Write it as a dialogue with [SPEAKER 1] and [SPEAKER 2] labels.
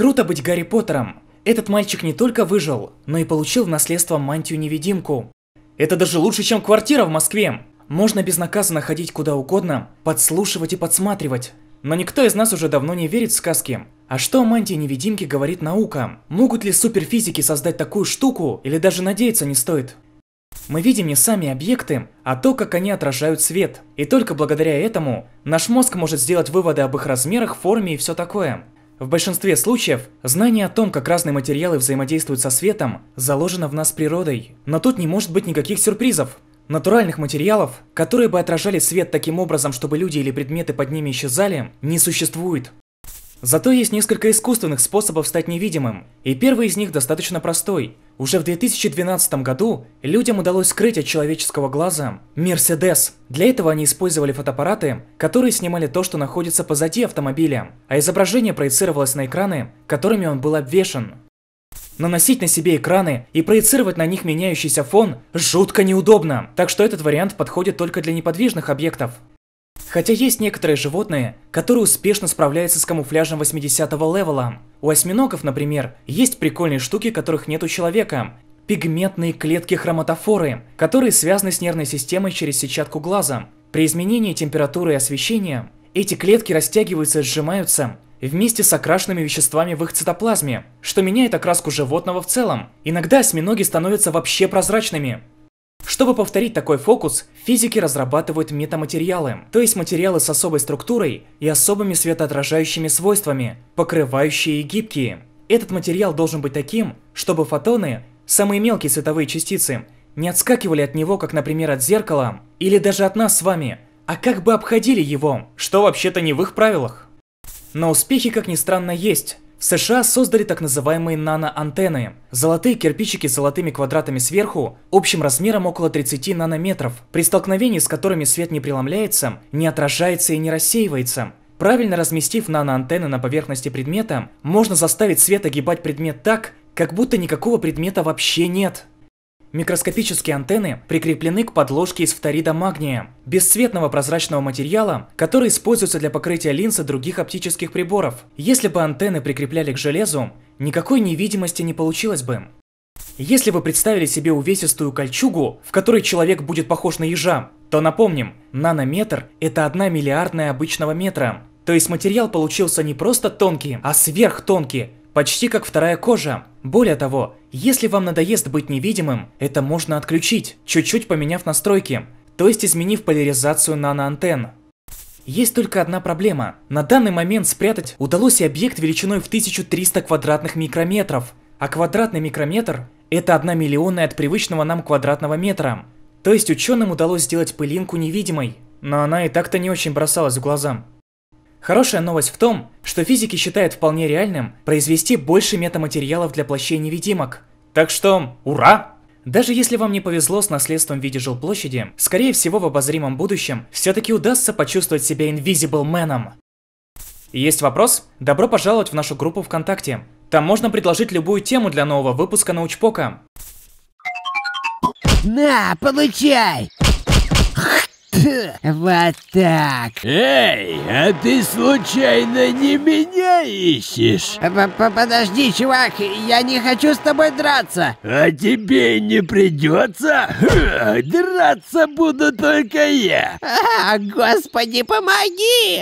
[SPEAKER 1] Круто быть Гарри Поттером. Этот мальчик не только выжил, но и получил в наследство мантию-невидимку. Это даже лучше, чем квартира в Москве. Можно безнаказанно ходить куда угодно, подслушивать и подсматривать. Но никто из нас уже давно не верит в сказки. А что о мантии-невидимке говорит наука? Могут ли суперфизики создать такую штуку, или даже надеяться не стоит? Мы видим не сами объекты, а то, как они отражают свет. И только благодаря этому наш мозг может сделать выводы об их размерах, форме и все такое. В большинстве случаев знание о том, как разные материалы взаимодействуют со светом, заложено в нас природой. Но тут не может быть никаких сюрпризов. Натуральных материалов, которые бы отражали свет таким образом, чтобы люди или предметы под ними исчезали, не существует. Зато есть несколько искусственных способов стать невидимым, и первый из них достаточно простой – уже в 2012 году людям удалось скрыть от человеческого глаза Мерседес. Для этого они использовали фотоаппараты, которые снимали то, что находится позади автомобиля, а изображение проецировалось на экраны, которыми он был обвешен. Наносить на себе экраны и проецировать на них меняющийся фон жутко неудобно, так что этот вариант подходит только для неподвижных объектов. Хотя есть некоторые животные, которые успешно справляются с камуфляжем 80 левела. У осьминогов, например, есть прикольные штуки, которых нет у человека. Пигментные клетки-хроматофоры, которые связаны с нервной системой через сетчатку глаза. При изменении температуры и освещения эти клетки растягиваются и сжимаются вместе с окрашенными веществами в их цитоплазме, что меняет окраску животного в целом. Иногда осьминоги становятся вообще прозрачными, чтобы повторить такой фокус, физики разрабатывают метаматериалы, то есть материалы с особой структурой и особыми светоотражающими свойствами, покрывающие и гибкие. Этот материал должен быть таким, чтобы фотоны, самые мелкие световые частицы, не отскакивали от него, как, например, от зеркала, или даже от нас с вами, а как бы обходили его, что вообще-то не в их правилах. Но успехи, как ни странно, есть. В США создали так называемые наноантенны – золотые кирпичики с золотыми квадратами сверху, общим размером около 30 нанометров, при столкновении с которыми свет не преломляется, не отражается и не рассеивается. Правильно разместив наноантенны на поверхности предмета, можно заставить свет огибать предмет так, как будто никакого предмета вообще нет. Микроскопические антенны прикреплены к подложке из фторида магния, бесцветного прозрачного материала, который используется для покрытия линзы других оптических приборов. Если бы антенны прикрепляли к железу, никакой невидимости не получилось бы. Если вы представили себе увесистую кольчугу, в которой человек будет похож на ежа, то напомним, нанометр – это одна миллиардная обычного метра. То есть материал получился не просто тонкий, а сверхтонкий, Почти как вторая кожа. Более того, если вам надоест быть невидимым, это можно отключить, чуть-чуть поменяв настройки, то есть изменив поляризацию наноантенн. Есть только одна проблема. На данный момент спрятать удалось и объект величиной в 1300 квадратных микрометров, а квадратный микрометр – это одна миллионная от привычного нам квадратного метра. То есть ученым удалось сделать пылинку невидимой, но она и так-то не очень бросалась в глаза. Хорошая новость в том, что физики считают вполне реальным произвести больше метаматериалов для плащей невидимок. Так что, ура! Даже если вам не повезло с наследством в виде жилплощади, скорее всего в обозримом будущем все-таки удастся почувствовать себя Invisible Man'ом. Есть вопрос? Добро пожаловать в нашу группу ВКонтакте. Там можно предложить любую тему для нового выпуска Научпока. На, получай! вот так. Эй, а ты случайно не меня ищешь? Подожди, чувак, я не хочу с тобой драться. А тебе не придется? драться буду только я. А, господи, помоги!